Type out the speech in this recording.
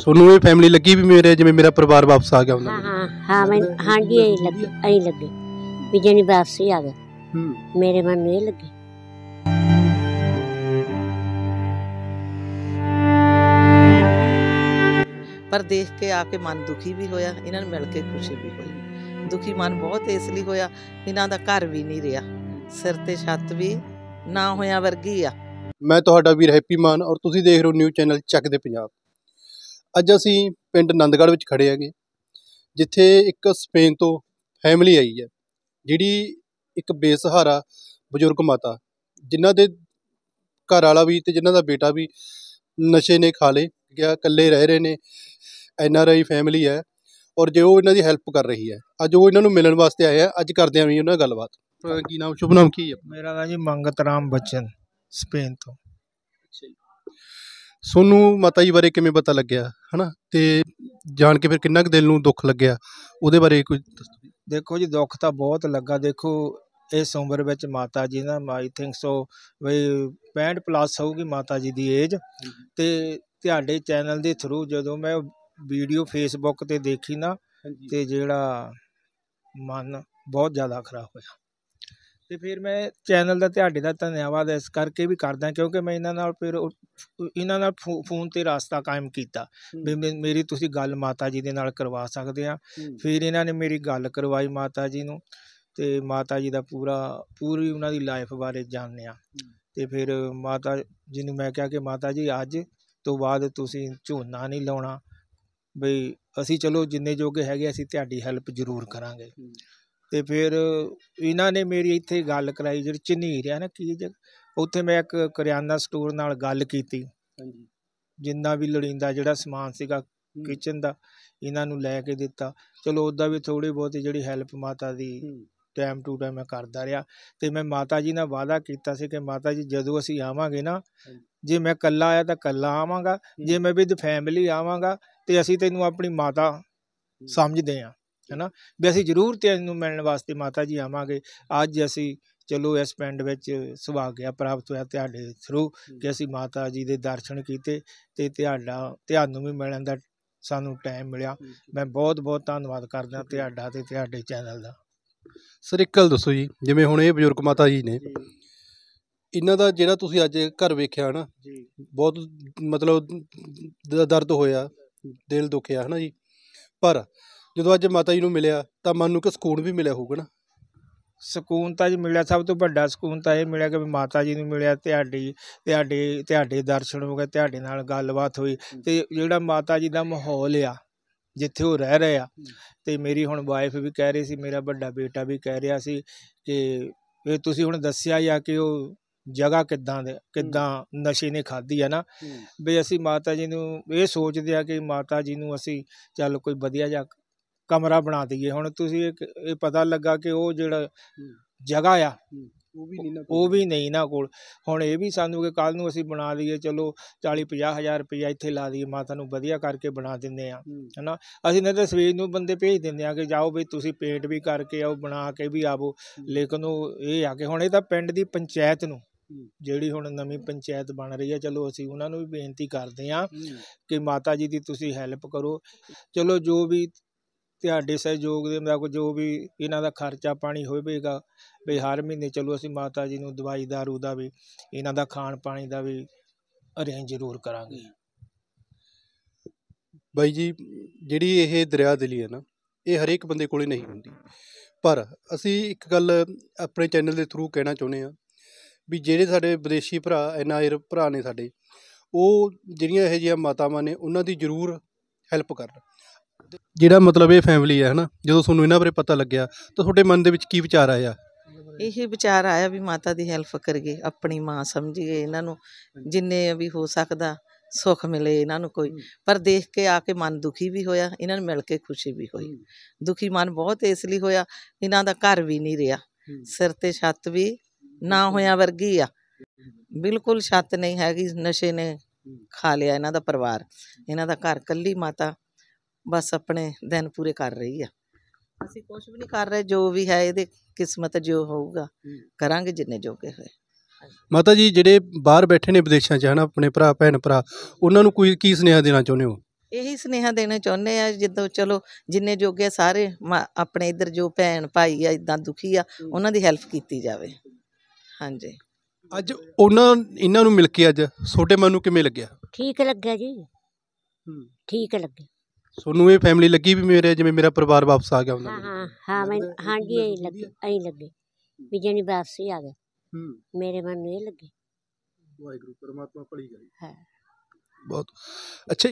ਸੋਨੂੰ ਇਹ ਫੈਮਿਲੀ ਲੱਗੀ ਵੀ ਮੇਰੇ ਜਿਵੇਂ ਮੇਰਾ ਪਰਿਵਾਰ ਵਾਪਸ ਆ ਗਿਆ ਉਹਨਾਂ ਹਾਂ ਦਾ ਹਾਂ ਹਾਂ ਮੈਂ ਹਾਂਜੀ ਇਹ ਲੱਗੀ ਐਂ ਲੱਗੀ ਵੀ ਜਣੀ ਹੀ ਆ ਗਿਆ ਹੂੰ ਮੇਰੇ ਮਨ ਨੂੰ ਇਹ ਲੱਗੀ ਪਰ ਦੇਖ ਕੇ ਆ ਕੇ ਮਨ ਦੁਖੀ ਵੀ ਹੋਇਆ ਇਹਨਾਂ ਨੂੰ ਮਿਲ ਕੇ ਖੁਸ਼ੀ ਵੀ ਹੋਈ ਦੁਖੀ ਮਨ ਬਹੁਤ ਇਸ ਲਈ ਹੋਇਆ ਇਹਨਾਂ ਦਾ ਘਰ ਵੀ ਨਹੀਂ ਰਿਹਾ ਸਿਰ ਤੇ ਛੱਤ ਵੀ ਨਾ ਹੋਇਆ ਵਰਗੀ ਆ ਮੈਂ ਤੁਹਾਡਾ ਵੀਰ ਹੈਪੀ ਮਾਨ ਔਰ ਤੁਸੀਂ ਦੇਖ ਰਹੇ ਹੋ ਨਿਊ ਚੈਨਲ ਚੱਕ ਦੇ ਪੰਜਾਬ ਅੱਜ ਅਸੀਂ ਪਿੰਡ ਨੰਦਗੜ੍ਹ ਵਿੱਚ ਖੜੇ ਹੈਗੇ ਜਿੱਥੇ ਇੱਕ ਸਪੇਨ ਤੋਂ ਫੈਮਿਲੀ ਆਈ ਹੈ ਜਿਹੜੀ ਇੱਕ ਬੇਸਹਾਰਾ ਬਜ਼ੁਰਗ ਮਾਤਾ ਜਿਨ੍ਹਾਂ ਦੇ ਘਰ ਵਾਲਾ ਵੀ ਤੇ ਜਿਨ੍ਹਾਂ ਦਾ ਬੇਟਾ ਵੀ ਨਸ਼ੇ ਨੇ ਖਾ ਲੇ ਗਿਆ ਇਕੱਲੇ ਰਹਿ ਰਹੇ ਨੇ ਐਨ ਆਰ ਆਈ ਫੈਮਿਲੀ ਹੈ ਔਰ ਜੇ ਉਹ ਇਹਨਾਂ ਦੀ ਹੈਲਪ ਕਰ ਰਹੀ ਹੈ ਅੱਜ ਉਹ ਇਹਨਾਂ ਨੂੰ ਮਿਲਣ ਵਾਸਤੇ ਆਏ ਆ ਅੱਜ ਕਰਦੇ ਆਂ ਵੀ ਉਹਨਾਂ ਨਾਲ ਗੱਲਬਾਤ ਕੀ ਨਾਮ ਸ਼ੁਭ ਨਾਮ ਕੀ ਹੈ ਮੇਰਾ ਨਾਮ ਜੀ ਮੰਗਤ ਰਾਮ ਬਚਨ ਸਪੇਨ ਤੋਂ ਅੱਛਾ ਜੀ ਸੋਨੂੰ ਮਾਤਾ ਜੀ ਬਾਰੇ ਕਿਵੇਂ ਪਤਾ ਲੱਗਿਆ ਹਨਾ ਤੇ ਜਾਣ ਕੇ ਫਿਰ ਕਿੰਨਾ ਕੁ ਦਿਲ ਨੂੰ ਦੁੱਖ ਲੱਗਿਆ ਉਹਦੇ ਬਾਰੇ ਕੁਝ ਦੇਖੋ ਜੀ ਦੁੱਖ ਤਾਂ ਬਹੁਤ ਲੱਗਾ ਦੇਖੋ ਇਸ ਉਮਰ ਵਿੱਚ ਮਾਤਾ ਜੀ ਦਾ I think so we 65 plus ਹੋਊਗੀ ਮਾਤਾ ਜੀ ਦੀ ਏਜ ਤੇ ਤੁਹਾਡੇ ਚੈਨਲ ਦੇ ਥਰੂ ਜਦੋਂ ਮੈਂ ਵੀਡੀਓ ਫੇਸਬੁੱਕ ਤੇ ਦੇਖੀ ਨਾ ਤੇ ਜਿਹੜਾ ਮਨ ਬਹੁਤ ਜ਼ਿਆਦਾ ਖਰਾਬ ਹੋਇਆ ਤੇ ਫਿਰ ਮੈਂ ਚੈਨਲ ਦਾ ਤੁਹਾਡੇ ਦਾ ਧੰਨਵਾਦ ਇਸ ਕਰਕੇ ਵੀ ਕਰਦਾ ਕਿਉਂਕਿ ਮੈਂ ਇਹਨਾਂ ਨਾਲ ਫਿਰ ਇਹਨਾਂ ਨਾਲ ਫੋਨ 'ਤੇ ਰਾਸਤਾ ਕਾਇਮ ਕੀਤਾ ਵੀ ਮੇਰੀ ਤੁਸੀਂ ਗੱਲ ਮਾਤਾ ਜੀ ਦੇ ਨਾਲ ਕਰਵਾ ਸਕਦੇ ਆ ਫਿਰ ਇਹਨਾਂ ਨੇ ਮੇਰੀ ਗੱਲ ਕਰਵਾਈ ਮਾਤਾ ਜੀ ਨੂੰ ਤੇ ਮਾਤਾ ਜੀ ਦਾ ਪੂਰਾ ਪੂਰੀ ਉਹਨਾਂ ਦੀ ਲਾਈਫ ਬਾਰੇ ਜਾਣਿਆ ਤੇ ਫਿਰ ਮਾਤਾ ਜੀ ਨੂੰ ਮੈਂ ਕਿਹਾ ਕਿ ਮਾਤਾ ਜੀ ਅੱਜ ਤੋਂ ਬਾਅਦ ਤੁਸੀਂ ਝੋਨਾ ਨਹੀਂ ਲਾਉਣਾ ਵੀ ਅਸੀਂ ਚਲੋ ਜਿੰਨੇ ਜੋਗੇ ਹੈਗੇ ਅਸੀਂ ਤੁਹਾਡੀ ਹੈਲਪ ਜ਼ਰੂਰ ਕਰਾਂਗੇ ਤੇ ਫਿਰ ਇਹਨਾਂ ਨੇ ਮੇਰੀ ਇੱਥੇ ਗੱਲ ਕਰਾਈ ਜਿਹੜੀ ਝਨੀਰ ਆ ਨਾ ਕੀ ਜਗ ਉੱਥੇ ਮੈਂ ਇੱਕ ਕਰਿਆਨਾ ਸਟੋਰ ਨਾਲ ਗੱਲ ਕੀਤੀ ਹਾਂਜੀ ਜਿੰਨਾ ਵੀ ਲੋੜੀਂਦਾ ਜਿਹੜਾ ਸਮਾਨ ਸੀਗਾ ਕਿਚਨ ਦਾ ਇਹਨਾਂ ਨੂੰ ਲੈ ਕੇ ਦਿੱਤਾ ਚਲੋ ਉਹਦਾ ਵੀ ਥੋੜੀ ਬਹੁਤ ਜਿਹੜੀ ਹੈਲਪ ਮਾਤਾ ਦੀ ਟਾਈਮ ਟੂ ਟਾਈਮ ਮੈਂ ਕਰਦਾ ਰਿਹਾ ਤੇ ਮੈਂ ਮਾਤਾ ਜੀ ਨਾਲ ਵਾਦਾ ਕੀਤਾ ਸੀ ਕਿ ਮਾਤਾ ਜੀ ਜਦੋਂ ਅਸੀਂ ਆਵਾਂਗੇ ਨਾ ਜੇ ਮੈਂ ਕੱਲਾ ਆਇਆ ਤਾਂ ਕੱਲਾ ਆਵਾਂਗਾ ਜੇ ਮੈਂ ਵਿਦ ਫੈਮਿਲੀ ਆਵਾਂਗਾ ਤੇ ਅਸੀਂ ਤੈਨੂੰ ਆਪਣੀ ਮਾਤਾ ਸਮਝਦੇ ਹਾਂ ਹੈਨਾ ਵੀ ਅਸੀਂ ਜ਼ਰੂਰ ਤੈਨੂੰ ਮਿਲਣ ਵਾਸਤੇ ਮਾਤਾ ਜੀ ਆਵਾਂਗੇ ਅੱਜ ਅਸੀਂ ਚਲੋ ਇਸ ਪਿੰਡ ਵਿੱਚ ਸੁਭਾਗਿਆ ਪ੍ਰਾਪਤ ਹੋਇਆ ਤੁਹਾਡੇ ਥਰੂ ਕਿ ਅਸੀਂ ਮਾਤਾ ਜੀ ਦੇ ਦਰਸ਼ਨ ਕੀਤੇ ਤੇ ਤੁਹਾਡਾ ਤੁਹਾਨੂੰ ਵੀ ਮਿਲਣ ਦਾ ਸਾਨੂੰ ਟਾਈਮ ਮਿਲਿਆ ਮੈਂ ਬਹੁਤ ਬਹੁਤ ਧੰਨਵਾਦ ਕਰਦਾ ਤੁਹਾਡਾ ਤੇ ਤੁਹਾਡੇ ਚੈਨਲ ਦਾ ਸਰ ਇੱਕਲ ਦੱਸੋ ਜੀ ਜਿਵੇਂ ਹੁਣ ਇਹ ਬਜ਼ੁਰਗ ਮਾਤਾ ਜੀ ਨੇ ਇਹਨਾਂ ਦਾ ਜਿਹੜਾ ਤੁਸੀਂ ਅੱਜ ਘਰ ਵੇਖਿਆ ਹਨਾ ਬਹੁਤ ਮਤਲਬ ਦਰਦ ਹੋਇਆ ਦਿਲ ਦੁਖਿਆ ਹਨਾ ਜੀ ਪਰ ਜਦੋਂ ਅੱਜ ਮਾਤਾ ਜੀ ਨੂੰ ਮਿਲਿਆ ਤਾਂ ਮਨ ਨੂੰ ਕਿ ਸਕੂਨ ਵੀ ਮਿਲਿਆ ਹੋਊਗਾ ਨਾ ਸਕੂਨ ਤਾਂ ਜੀ ਮਿਲਿਆ ਸਭ ਤੋਂ ਵੱਡਾ ਸਕੂਨ ਤਾਂ ਇਹ ਮਿਲਿਆ ਕਿ ਮਾਤਾ ਜੀ ਨੂੰ ਮਿਲਿਆ ਤੁਹਾਡੀ ਤੁਹਾਡੇ ਤੁਹਾਡੇ ਦਰਸ਼ਨ ਹੋ ਗਏ ਤੁਹਾਡੇ ਨਾਲ ਗੱਲਬਾਤ ਹੋਈ ਤੇ ਜਿਹੜਾ ਮਾਤਾ ਜੀ ਦਾ ਮਾਹੌਲ ਆ ਜਿੱਥੇ ਉਹ ਰਹਿ ਰਹੇ ਆ ਤੇ ਮੇਰੀ ਹੁਣ ਵਾਈਫ ਵੀ ਕਹਿ ਰਹੀ ਸੀ ਮੇਰਾ ਵੱਡਾ ਬੇਟਾ ਵੀ ਕਹਿ ਰਿਹਾ ਸੀ ਕਿ ਇਹ ਤੁਸੀਂ ਹੁਣ ਦੱਸਿਆ ਜਾਂ ਕਿ ਉਹ ਜਗਾ ਕਿੱਦਾਂ ਦੇ ਕਿੱਦਾਂ ਨਸ਼ੇ ਨੇ ਖਾਦੀ ਆ ਨਾ ਵੀ ਅਸੀਂ ਮਾਤਾ ਜੀ ਨੂੰ ਇਹ ਸੋਚਦੇ ਆ ਕਿ ਮਾਤਾ ਜੀ ਨੂੰ ਅਸੀਂ ਚੱਲ ਕੋਈ ਵਧੀਆ ਜਿਹਾ ਕਮਰਾ ਬਣਾ ਦਈਏ ਹੁਣ ਤੁਸੀਂ ਇਹ ਪਤਾ ਲੱਗਾ ਕਿ ਉਹ ਜਿਹੜਾ ਜਗ੍ਹਾ ਆ ਉਹ ਵੀ ਨਹੀਂ ਨਾ ਉਹ ਵੀ ਨਹੀਂ ਨਾ ਕੋਲ ਹੁਣ ਇਹ ਵੀ ਸਾਨੂੰ ਕਿ ਕੱਲ ਨੂੰ ਅਸੀਂ ਬਣਾ ਲਈਏ ਚਲੋ 40 50000 ਰੁਪਏ ਇੱਥੇ ਲਾ ਦਈਏ ਮਾਤਾ ਨੂੰ ਵਧੀਆ ਕਰਕੇ ਬਣਾ ਦਿੰਦੇ ਆ ਹਨਾ ਅਸੀਂ ਨਾ ਸਵੇਜ ਨੂੰ ਬੰਦੇ ਭੇਜ ਦਿੰਦੇ ਆ ਕਿ ਜਾਓ ਵੀ ਤੁਸੀਂ ਪੇਂਟ ਵੀ ਕਰਕੇ ਆਓ ਬਣਾ ਕੇ ਵੀ ਆਵੋ ਲੇਕਿਨ ਉਹ ਇਹ ਆ ਕਿ ਹੁਣ ਇਹ ਤਾਂ ਪਿੰਡ ਦੀ ਪੰਚਾਇਤ ਨੂੰ ਜਿਹੜੀ ਹੁਣ ਨਵੀਂ ਪੰਚਾਇਤ ਬਣ ਰਹੀ ਹੈ ਚਲੋ ਅਸੀਂ ਉਹਨਾਂ ਨੂੰ ਵੀ ਬੇਨਤੀ ਕਰਦੇ ਆ ਕਿ ਮਾਤਾ ਜੀ ਦੀ ਤੁਸੀਂ ਹੈਲਪ ਕਰੋ ਚਲੋ ਜੋ ਵੀ ਤੁਹਾਡੇ ਸਹਿਯੋਗ ਦੇ ਮਤਲਬ ਜੋ ਵੀ ਇਹਨਾਂ ਦਾ ਖਰਚਾ ਪਾਣੀ ਹੋਵੇਗਾ ਵੀ ਹਰ ਮਹੀਨੇ ਚਲੋ ਅਸੀਂ ਮਾਤਾ ਜੀ ਨੂੰ ਦਵਾਈ ਦਾਰੂ ਦਾ ਵੀ ਇਹਨਾਂ ਦਾ ਖਾਣ ਪਾਣੀ ਦਾ ਵੀ ਅਰੇਂਜ ਜ਼ਰੂਰ ਕਰਾਂਗੇ ਬਾਈ ਜੀ ਜਿਹੜੀ ਇਹ ਦਰਿਆ ਲਈ ਹੈ ਨਾ ਇਹ ਹਰੇਕ ਬੰਦੇ ਕੋਲੇ ਨਹੀਂ ਹੁੰਦੀ ਪਰ ਅਸੀਂ ਇੱਕ ਗੱਲ ਆਪਣੇ ਚੈਨਲ ਦੇ ਥਰੂ ਕਹਿਣਾ ਚਾਹੁੰਦੇ ਆ ਵੀ ਜਿਹੜੇ ਸਾਡੇ ਵਿਦੇਸ਼ੀ ਭਰਾ ਐਨਆਰ ਭਰਾ ਨੇ ਸਾਡੇ ਉਹ ਜਿਹੜੀਆਂ ਇਹ ਜਿਹੀਆਂ ਮਾਤਾਵਾਂ ਨੇ ਉਹਨਾਂ ਦੀ ਜ਼ਰੂਰ ਹੈਲਪ ਕਰਨ ਜਿਹੜਾ ਮਤਲਬ ਇਹ ਫੈਮਿਲੀ ਹੈ ਹਨਾ ਜਦੋਂ ਤੁਹਾਨੂੰ ਇਹਨਾਂ ਬਾਰੇ ਪਤਾ ਲੱਗਿਆ ਤਾਂ ਤੁਹਾਡੇ ਮਨ ਦੇ ਵਿੱਚ ਕੀ ਵਿਚਾਰ ਆਇਆ ਇਹੀ ਵਿਚਾਰ ਆਇਆ ਵੀ ਮਾਤਾ ਦੀ ਹੈਲਪ ਕਰੀਏ ਆਪਣੀ ਮਾਂ ਸਮਝੀਏ ਇਹਨਾਂ ਨੂੰ ਜਿੰਨੇ ਵੀ ਹੋ ਸਕਦਾ ਸੁੱਖ ਮਿਲੇ ਇਹਨਾਂ ਨੂੰ ਕੋਈ ਪਰ ਦੇਖ ਕੇ ਆ ਕੇ ਮਨ ਦੁਖੀ ਵੀ ਹੋਇਆ ਇਹਨਾਂ ਨੂੰ ਮਿਲ ਕੇ ਖੁਸ਼ੀ ਵੀ ਹੋਈ ਦੁਖੀ ਮਨ ਬਹੁਤ ਇਸ ਲਈ ਹੋਇਆ ਇਹਨਾਂ ਦਾ ਘਰ ਵੀ ਨਹੀਂ ਰਿਹਾ ਸਿਰ ਤੇ ਛੱਤ ਵੀ ਨਾ ਹੋਇਆ ਵਰਗੀ ਆ ਬਿਲਕੁਲ ਛੱਤ ਨਹੀਂ ਹੈਗੀ ਨਸ਼ੇ ਨੇ ਖਾ ਲਿਆ ਇਹਨਾਂ ਦਾ ਪਰਿਵਾਰ ਇਹਨਾਂ ਦਾ ਘਰ ਕੱਲੀ ਮਾਤਾ ਬਸ ਆਪਣੇ ਦਿਨ ਪੂਰੇ ਕਰ ਰਹੀ ਆ ਅਸੀਂ ਕੁਝ ਵੀ ਨਹੀਂ ਕਰ ਰਹੇ ਜੋ ਵੀ ਹੈ ਇਹਦੇ ਕਿਸਮਤ ਜੋ ਹੋਊਗਾ ਕਰਾਂਗੇ ਜਿੰਨੇ ਜੋਗੇ ਹੋਏ ਮਾਤਾ ਜੀ ਜਿਹੜੇ ਬਾਹਰ ਬੈਠੇ ਨੇ ਵਿਦੇਸ਼ਾਂ 'ਚ ਹਨਾ ਆਪਣੇ ਭਰਾ ਭੈਣ ਭਰਾ ਉਹਨਾਂ ਨੂੰ ਕੋਈ ਕੀ ਸੁਨੇਹਾ ਦੇਣਾ ਚਾਹੁੰਦੇ ਹੋ ਇਹੀ ਸੁਨੇਹਾ ਦੇਣਾ ਚਾਹੁੰਦੇ ਆ ਜਿੱਦੋਂ ਚਲੋ ਜਿੰਨੇ ਜੋਗੇ ਸਾਰੇ ਆਪਣੇ ਇੱਧਰ ਜੋ ਭੈਣ ਭਾਈ ਆ ਇਦਾਂ ਦੁਖੀ ਆ ਉਹਨਾਂ ਦੀ ਹੈਲਪ ਕੀਤੀ ਜਾਵੇ ਹਾਂਜੀ ਅੱਜ ਉਹਨਾਂ ਇਹਨਾਂ ਨੂੰ ਮਿਲ ਕੇ ਅੱਜ ਛੋਟੇ ਮਨ ਨੂੰ ਕਿਵੇਂ ਲੱਗਿਆ ਠੀਕ ਲੱਗਿਆ ਜੀ ਠੀਕ ਲੱਗਿਆ ਸੋਨੂੰ ਇਹ ਫੈਮਿਲੀ ਲੱਗੀ ਵੀ ਮੇਰੇ ਜਿਵੇਂ ਮੇਰਾ ਪਰਿਵਾਰ ਵਾਪਸ ਆ ਗਿਆ ਉਹਨਾਂ ਹਾਂ ਦਾ ਹਾਂ ਹਾਂ ਮੈਂ ਲੱਗਦਾ ਹਾਂਜੀ ਲੱਗੀ ਐ ਲੱਗੀ ਵੀ ਜਣੀ ਵਾਪਸ ਹੀ ਆ ਗਏ ਹੂੰ ਮੇਰੇ ਮਨ ਨੂੰ ਇਹ ਲੱਗੇ ਵਾਹਿਗੁਰੂ ਪਰਮਾਤਮਾ ਭਲੀ ਕਰੇ ਹਾਂ। ਬਹੁਤ ਅੱਛਾ